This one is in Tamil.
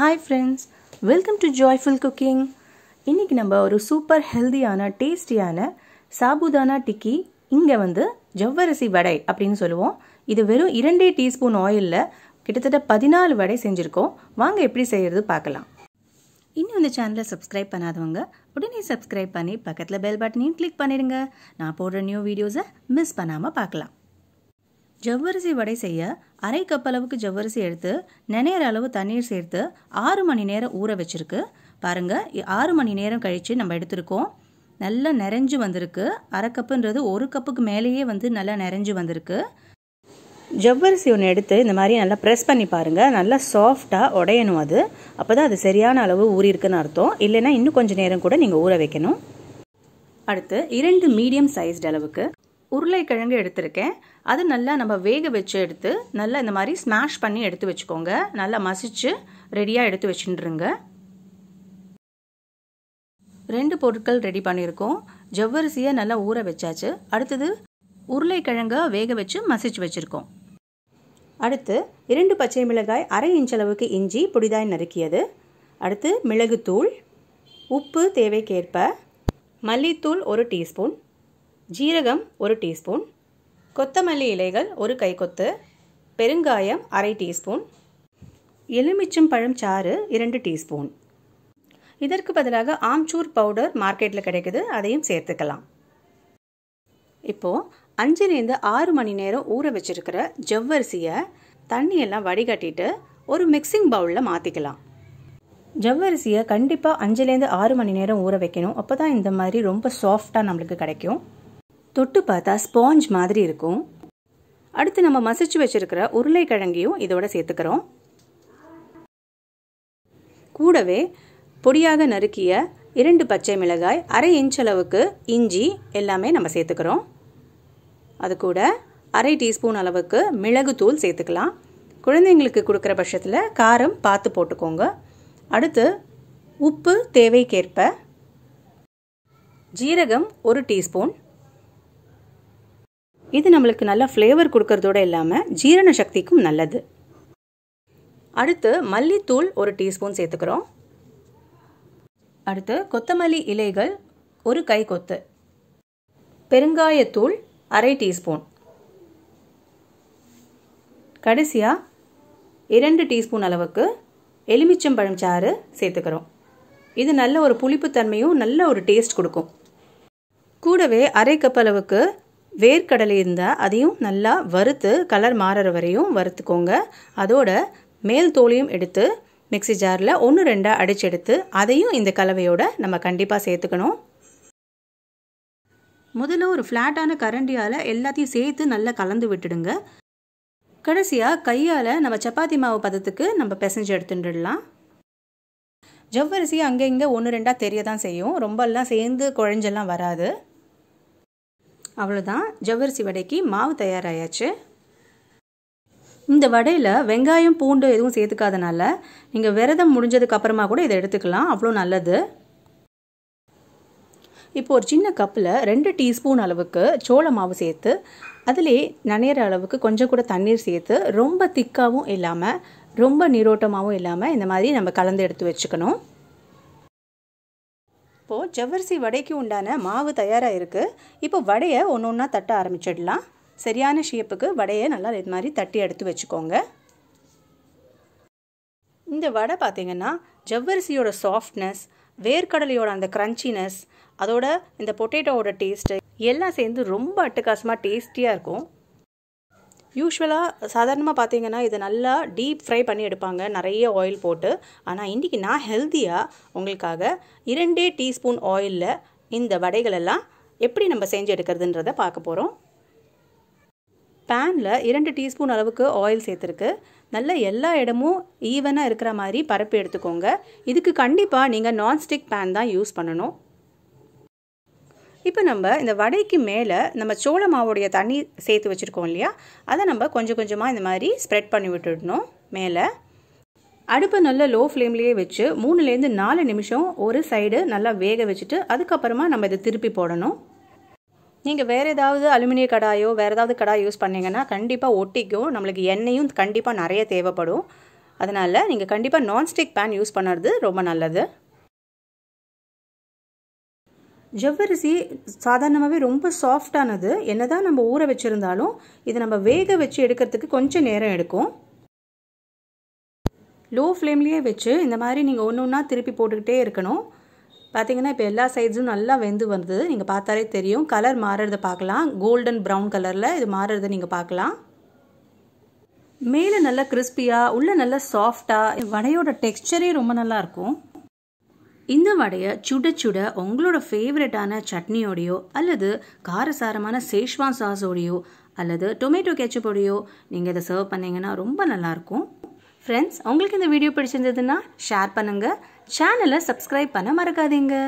hi friends welcome to joyful cooking இன்றைக்கி நம்ம ஒரு சூப்பர் ஹெல்தியான டேஸ்டியான சாபுதானா டிக்கி இங்கே வந்து ஜவ்வரிசி வடை அப்படின்னு சொல்லுவோம் இது வெறும் இரண்டே டீஸ்பூன் ஆயிலில் கிட்டத்தட்ட பதினாலு வடை செஞ்சுருக்கோம் வாங்க எப்படி செய்கிறது பார்க்கலாம் இன்னும் இந்த சேனலை சப்ஸ்கிரைப் பண்ணாதவங்க உடனே சப்ஸ்கிரைப் பண்ணி பக்கத்தில் பெல் பட்டனையும் கிளிக் பண்ணிடுங்க நான் போடுற நியூ வீடியோஸை மிஸ் பண்ணாமல் பார்க்கலாம் ஜவ்வரிசி வடை செய்ய அரை கப் அளவுக்கு ஜவ்வரிசி எடுத்து நினைற அளவு தண்ணீர் சேர்த்து ஆறு மணி நேரம் ஊற வச்சுருக்கு பாருங்கள் ஆறு மணி நேரம் கழித்து நம்ம எடுத்திருக்கோம் நல்லா நிறைஞ்சு வந்திருக்கு அரை கப்புன்றது ஒரு கப்புக்கு மேலேயே வந்து நல்லா நிறைஞ்சு வந்திருக்கு ஜவ்வரிசி ஒன்று எடுத்து இந்த மாதிரி நல்லா ப்ரெஸ் பண்ணி பாருங்கள் நல்லா சாஃப்டாக உடையணும் அது அப்போ தான் அது சரியான அளவு ஊறியிருக்குன்னு அர்த்தம் இல்லைன்னா இன்னும் கொஞ்சம் நேரம் கூட நீங்கள் ஊற வைக்கணும் அடுத்து இரண்டு மீடியம் சைஸ்ட் அளவுக்கு உருளைக்கிழங்கு எடுத்திருக்கேன் அது நல்லா நம்ம வேக வச்சு எடுத்து நல்லா இந்த மாதிரி ஸ்மாஷ் பண்ணி எடுத்து வச்சுக்கோங்க நல்லா மசிச்சு ரெடியாக எடுத்து வச்சுட்டுருங்க ரெண்டு பொருட்கள் ரெடி பண்ணியிருக்கோம் ஜவ்வரிசியை நல்லா ஊற வச்சாச்சு அடுத்தது உருளைக்கிழங்கை வேக வச்சு மசிச்சு வச்சுருக்கோம் அடுத்து இரண்டு பச்சை மிளகாய் அரை இன்ச் அளவுக்கு இஞ்சி புடிதாய் நறுக்கியது அடுத்து மிளகுத்தூள் உப்பு தேவைக்கேற்ப மல்லித்தூள் ஒரு டீஸ்பூன் ஜீரகம் ஒரு டீஸ்பூன் கொத்தமல்லி இலைகள் ஒரு கைக்கொத்து பெருங்காயம் அரை டீஸ்பூன் எலுமிச்சம் பழம் சாறு இரண்டு டீஸ்பூன் இதற்கு பதிலாக ஆம்ச்சூர் பவுடர் மார்க்கெட்டில் கிடைக்குது அதையும் சேர்த்துக்கலாம் இப்போது அஞ்சுலேருந்து ஆறு மணி நேரம் ஊற வச்சுருக்கிற ஜவ்வரிசியை தண்ணியெல்லாம் வடிகட்டிட்டு ஒரு மிக்சிங் பவுலில் மாற்றிக்கலாம் ஜவ்வரிசியை கண்டிப்பாக அஞ்சுலேருந்து ஆறு மணி நேரம் ஊற வைக்கணும் அப்போ தான் இந்த மாதிரி ரொம்ப சாஃப்டாக நம்மளுக்கு கிடைக்கும் தொட்டு பார்த்தா ஸ்பாஞ்ச் மாதிரி இருக்கும் அடுத்து நம்ம மசிச்சு வச்சுருக்கிற உருளைக்கிழங்கையும் இதோட சேர்த்துக்கிறோம் கூடவே பொடியாக நறுக்கிய இரண்டு பச்சை மிளகாய் அரை இன்ச் அளவுக்கு இஞ்சி எல்லாமே நம்ம சேர்த்துக்கிறோம் அது கூட அரை டீஸ்பூன் அளவுக்கு மிளகுத்தூள் சேர்த்துக்கலாம் குழந்தைங்களுக்கு கொடுக்குற பட்சத்தில் காரம் பார்த்து போட்டுக்கோங்க அடுத்து உப்பு தேவைக்கேற்ப ஜீரகம் ஒரு டீஸ்பூன் இது நம்மளுக்கு நல்ல ஃப்ளேவர் கொடுக்கறதோடு இல்லாமல் ஜீரண சக்திக்கும் நல்லது அடுத்து மல்லித்தூள் ஒரு டீஸ்பூன் சேர்த்துக்கிறோம் அடுத்து கொத்தமல்லி இலைகள் ஒரு கை கொத்து பெருங்காயத்தூள் அரை டீஸ்பூன் கடைசியாக இரண்டு டீஸ்பூன் அளவுக்கு எலுமிச்சம் பழம் சாறு சேர்த்துக்கிறோம் இது நல்ல ஒரு புளிப்புத்தன்மையும் நல்ல ஒரு டேஸ்ட் கொடுக்கும் கூடவே அரை கப் அளவுக்கு வேர்க்கடலை இருந்தால் அதையும் நல்லா வறுத்து கலர் மாறுற வரையும் வறுத்துக்கோங்க அதோட மேல் தோலையும் எடுத்து மிக்சி ஜாரில் ஒன்று ரெண்டாக எடுத்து அதையும் இந்த கலவையோட நம்ம கண்டிப்பாக சேர்த்துக்கணும் முதல்ல ஒரு ஃப்ளாட்டான கரண்டியால் எல்லாத்தையும் சேர்த்து நல்லா கலந்து விட்டுடுங்க கடைசியாக கையால் நம்ம சப்பாத்தி மாவு பதத்துக்கு நம்ம பிசைஞ்சு எடுத்துட்டுடலாம் ஜவ்வரிசி அங்கே இங்கே ஒன்று ரெண்டாக தெரிய தான் செய்யும் ரொம்பலாம் சேர்ந்து குழஞ்செல்லாம் வராது அவ்வளோதான் ஜவ்வரிசி வடைக்கு மாவு தயாராகியாச்சு இந்த வடையில் வெங்காயம் பூண்டு எதுவும் சேர்த்துக்காதனால நீங்கள் விரதம் முடிஞ்சதுக்கு அப்புறமா கூட இதை எடுத்துக்கலாம் அவ்வளோ நல்லது இப்போ ஒரு சின்ன கப்பில் ரெண்டு டீஸ்பூன் அளவுக்கு சோள மாவு சேர்த்து அதிலே நனையிற அளவுக்கு கொஞ்சம் கூட தண்ணீர் சேர்த்து ரொம்ப திக்காகவும் இல்லாமல் ரொம்ப நீரோட்டமாகவும் இல்லாமல் இந்த மாதிரி நம்ம கலந்து எடுத்து வச்சுக்கணும் ஜவ்வரிசி வடைக்கு உண்டான மாவு தயாராக இருக்குது இப்போ வடையை ஒன்று ஒன்றா தட்ட ஆரம்பிச்சிடலாம் சரியான ஷேப்புக்கு வடையை நல்லா இது மாதிரி தட்டி எடுத்து வச்சுக்கோங்க இந்த வடை பார்த்திங்கன்னா ஜவ்வரிசியோட சாஃப்ட்னஸ் வேர்க்கடலையோட அந்த க்ரன்ச்சினஸ் அதோட இந்த பொட்டேட்டோவோட டேஸ்ட்டு எல்லாம் சேர்ந்து ரொம்ப அட்டகாசமாக டேஸ்டியாக இருக்கும் யூஸ்வலாக சாதாரணமாக பார்த்தீங்கன்னா இதை நல்லா டீப் ஃப்ரை பண்ணி எடுப்பாங்க நிறைய ஆயில் போட்டு ஆனால் இன்றைக்கி நான் ஹெல்த்தியாக உங்களுக்காக இரண்டே டீஸ்பூன் ஆயிலில் இந்த வடைகளெல்லாம் எப்படி நம்ம செஞ்சு எடுக்கிறதுன்றத பார்க்க போகிறோம் பேனில் இரண்டு டீஸ்பூன் அளவுக்கு ஆயில் சேர்த்துருக்கு நல்ல எல்லா இடமும் ஈவனாக இருக்கிற மாதிரி பரப்பி எடுத்துக்கோங்க இதுக்கு கண்டிப்பாக நீங்கள் நான்ஸ்டிக் பேன் தான் யூஸ் பண்ணணும் இப்போ நம்ம இந்த வடைக்கு மேலே நம்ம சோள மாவுடைய தண்ணி சேர்த்து வச்சுருக்கோம் இல்லையா அதை நம்ம கொஞ்சம் கொஞ்சமாக இந்த மாதிரி ஸ்ப்ரெட் பண்ணி விட்டுடணும் மேலே அடுப்பை நல்ல லோ ஃப்ளேம்லேயே வச்சு மூணுலேருந்து நாலு நிமிஷம் ஒரு சைடு நல்லா வேக வச்சுட்டு அதுக்கப்புறமா நம்ம இதை திருப்பி போடணும் நீங்கள் வேறு ஏதாவது அலுமினிய கடாயோ வேறு ஏதாவது கடாய் யூஸ் பண்ணிங்கன்னா கண்டிப்பாக ஒட்டிக்கும் நம்மளுக்கு எண்ணெயும் கண்டிப்பாக நிறைய தேவைப்படும் அதனால் நீங்கள் கண்டிப்பாக நான்ஸ்டிக் பேன் யூஸ் பண்ணுறது ரொம்ப நல்லது ஜவ்வரிசி சாதாரணமாகவே ரொம்ப சாஃப்டானது என்ன தான் நம்ம ஊற வச்சுருந்தாலும் இதை நம்ம வேக வச்சு எடுக்கிறதுக்கு கொஞ்சம் நேரம் எடுக்கும் லோ ஃப்ளேம்லேயே வச்சு இந்த மாதிரி நீங்கள் ஒன்று ஒன்றா திருப்பி போட்டுக்கிட்டே இருக்கணும் பார்த்தீங்கன்னா இப்போ எல்லா சைட்ஸும் நல்லா வெந்து வருது நீங்கள் பார்த்தாலே தெரியும் கலர் மாறுறதை பார்க்கலாம் கோல்டன் ப்ரௌன் கலரில் இது மாறுறதை நீங்கள் பார்க்கலாம் மேலே நல்லா கிறிஸ்பியாக உள்ளே நல்லா சாஃப்டாக வடையோட டெக்ஸ்டரே ரொம்ப நல்லாயிருக்கும் இந்த வடையை சுட சுட உங்களோட ஃபேவரட்டான சட்னியோடையோ அல்லது காரசாரமான சேஷ்வான் சாஸோடையோ அல்லது டொமேட்டோ கேச்சப்போடையோ நீங்கள் இதை சர்வ் பண்ணிங்கன்னா ரொம்ப நல்லாயிருக்கும் ஃப்ரெண்ட்ஸ் உங்களுக்கு இந்த வீடியோ பிடிச்சிருந்ததுன்னா ஷேர் பண்ணுங்கள் சேனலை சப்ஸ்கிரைப் பண்ண மறக்காதீங்க